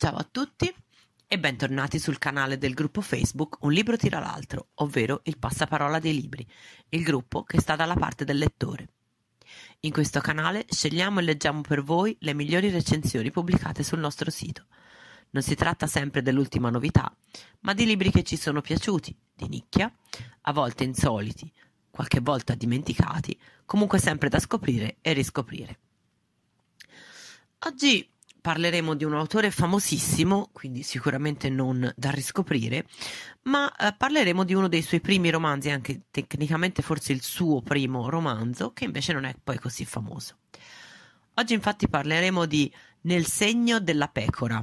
Ciao a tutti e bentornati sul canale del gruppo Facebook Un libro tira l'altro, ovvero il passaparola dei libri, il gruppo che sta dalla parte del lettore. In questo canale scegliamo e leggiamo per voi le migliori recensioni pubblicate sul nostro sito. Non si tratta sempre dell'ultima novità, ma di libri che ci sono piaciuti, di nicchia, a volte insoliti, qualche volta dimenticati, comunque sempre da scoprire e riscoprire. Oggi parleremo di un autore famosissimo, quindi sicuramente non da riscoprire, ma eh, parleremo di uno dei suoi primi romanzi, anche tecnicamente forse il suo primo romanzo, che invece non è poi così famoso. Oggi infatti parleremo di Nel segno della pecora,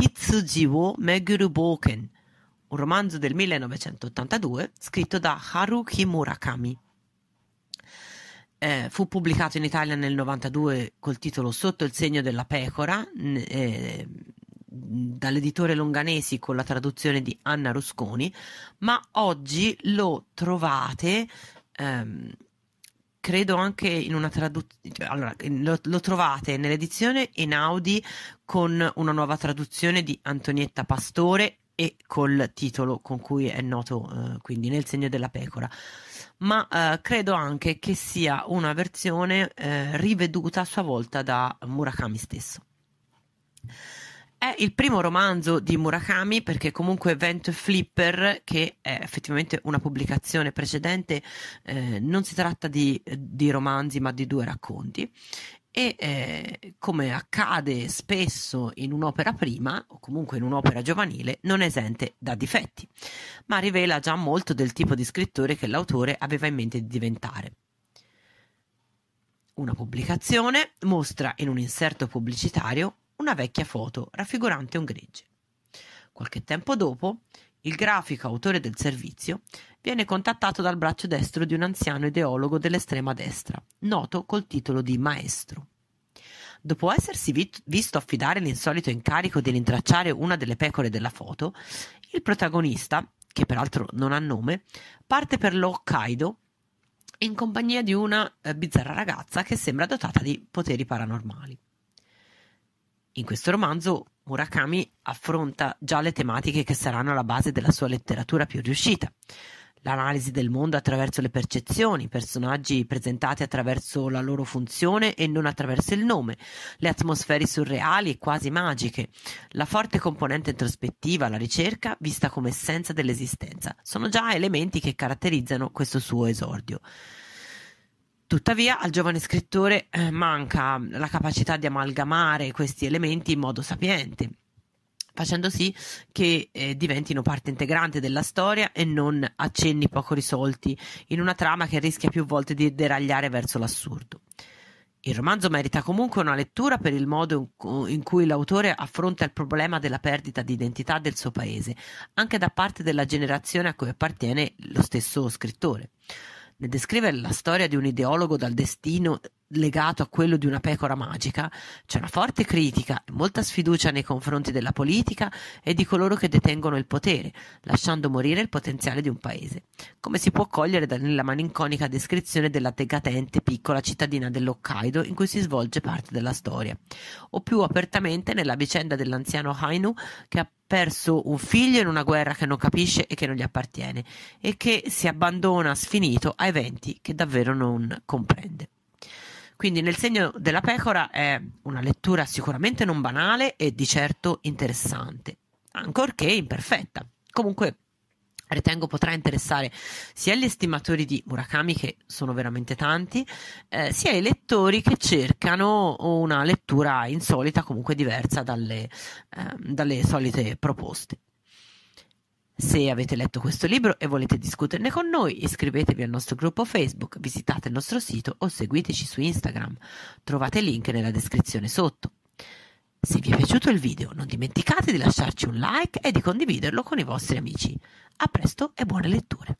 Hitsuji wo Meguru Boken, un romanzo del 1982 scritto da Haruki Murakami eh, fu pubblicato in Italia nel 92 col titolo Sotto il segno della pecora eh, dall'editore Longanesi con la traduzione di Anna Rusconi, ma oggi lo trovate ehm, credo anche in una traduzione allora, lo, lo, trovate nell'edizione Enaudi con una nuova traduzione di Antonietta Pastore e col titolo con cui è noto, eh, quindi nel segno della pecora. Ma eh, credo anche che sia una versione eh, riveduta a sua volta da Murakami stesso. È il primo romanzo di Murakami perché comunque Vent Flipper, che è effettivamente una pubblicazione precedente, eh, non si tratta di, di, romanzi ma di due racconti e eh, come accade spesso in un'opera prima, o comunque in un'opera giovanile, non è esente da difetti, ma rivela già molto del tipo di scrittore che l'autore aveva in mente di diventare. Una pubblicazione mostra in un inserto pubblicitario una vecchia foto raffigurante un gregge. Qualche tempo dopo, il grafico autore del servizio viene contattato dal braccio destro di un anziano ideologo dell'estrema destra, noto col titolo di maestro. Dopo essersi vit- visto affidare l'insolito incarico di rintracciare una delle pecore della foto, il protagonista, che peraltro non ha nome, parte per l'Hokkaido in compagnia di una eh, bizzarra ragazza che sembra dotata di poteri paranormali. In questo romanzo Murakami affronta già le tematiche che saranno la base della sua letteratura più riuscita, l'analisi del mondo attraverso le percezioni, personaggi presentati attraverso la loro funzione e non attraverso il nome, le atmosfere surreali e quasi magiche, la forte componente introspettiva, la ricerca vista come essenza dell'esistenza. Sono già elementi che caratterizzano questo suo esordio. Tuttavia al giovane scrittore eh, manca la capacità di amalgamare questi elementi in modo sapiente facendo sì che eh, diventino parte integrante della storia e non accenni poco risolti in una trama che rischia più volte di deragliare verso l'assurdo. Il romanzo merita comunque una lettura per il modo in cui l'autore affronta il problema della perdita di identità del suo paese, anche da parte della generazione a cui appartiene lo stesso scrittore nel descrivere la storia di un ideologo dal destino legato a quello di una pecora magica, c'è una forte critica e molta sfiducia nei confronti della politica e di coloro che detengono il potere, lasciando morire il potenziale di un paese, come si può cogliere nella malinconica descrizione della decadente piccola cittadina dell'Hokkaido in cui si svolge parte della storia, o più apertamente nella vicenda dell'anziano Hainu che ha perso un figlio in una guerra che non capisce e che non gli appartiene e che si abbandona sfinito a eventi che davvero non comprende. Quindi nel segno della pecora è una lettura sicuramente non banale e di certo interessante, ancorché imperfetta. Comunque ritengo potrà interessare sia gli estimatori di Murakami, che sono veramente tanti, eh, sia i lettori che cercano una lettura insolita, comunque diversa dalle, eh, dalle solite proposte. Se avete letto questo libro e volete discuterne con noi, iscrivetevi al nostro gruppo Facebook, visitate il nostro sito o seguiteci su Instagram. Trovate il link nella descrizione sotto. Se vi è piaciuto il video non dimenticate di lasciarci un like e di condividerlo con i vostri amici. A presto e buone letture!